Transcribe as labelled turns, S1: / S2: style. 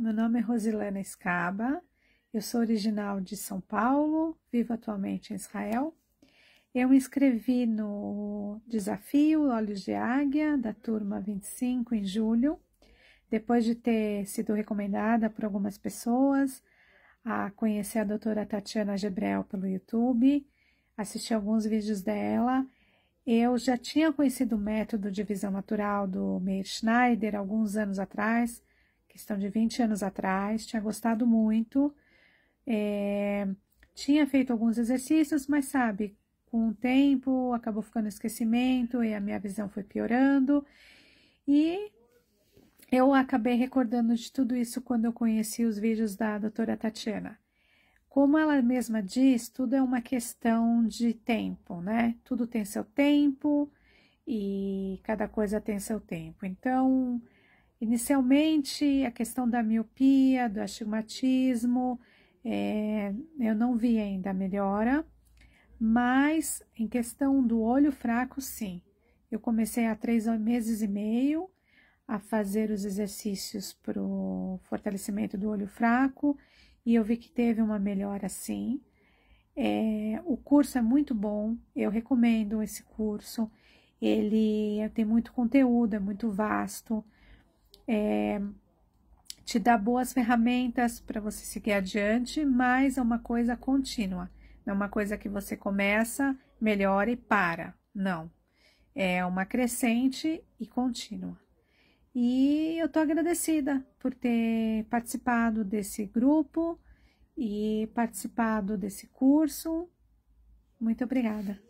S1: meu nome é Rosilena Escaba, eu sou original de São Paulo, vivo atualmente em Israel. Eu me inscrevi no desafio Olhos de Águia, da turma 25, em julho, depois de ter sido recomendada por algumas pessoas a conhecer a doutora Tatiana Gebrel pelo YouTube, assisti alguns vídeos dela. Eu já tinha conhecido o método de visão natural do Meir Schneider alguns anos atrás, questão de 20 anos atrás, tinha gostado muito, é, tinha feito alguns exercícios, mas sabe, com o tempo acabou ficando esquecimento e a minha visão foi piorando. E eu acabei recordando de tudo isso quando eu conheci os vídeos da doutora Tatiana. Como ela mesma diz, tudo é uma questão de tempo, né? Tudo tem seu tempo e cada coisa tem seu tempo. Então, Inicialmente, a questão da miopia, do astigmatismo, é, eu não vi ainda a melhora, mas em questão do olho fraco, sim. Eu comecei há três meses e meio a fazer os exercícios para o fortalecimento do olho fraco e eu vi que teve uma melhora sim. É, o curso é muito bom, eu recomendo esse curso. Ele eh, tem muito conteúdo, é muito vasto é, te dá boas ferramentas para você seguir adiante, mas é uma coisa contínua. Não é uma coisa que você começa, melhora e para. Não. É uma crescente e contínua. E eu estou agradecida por ter participado desse grupo e participado desse curso. Muito obrigada.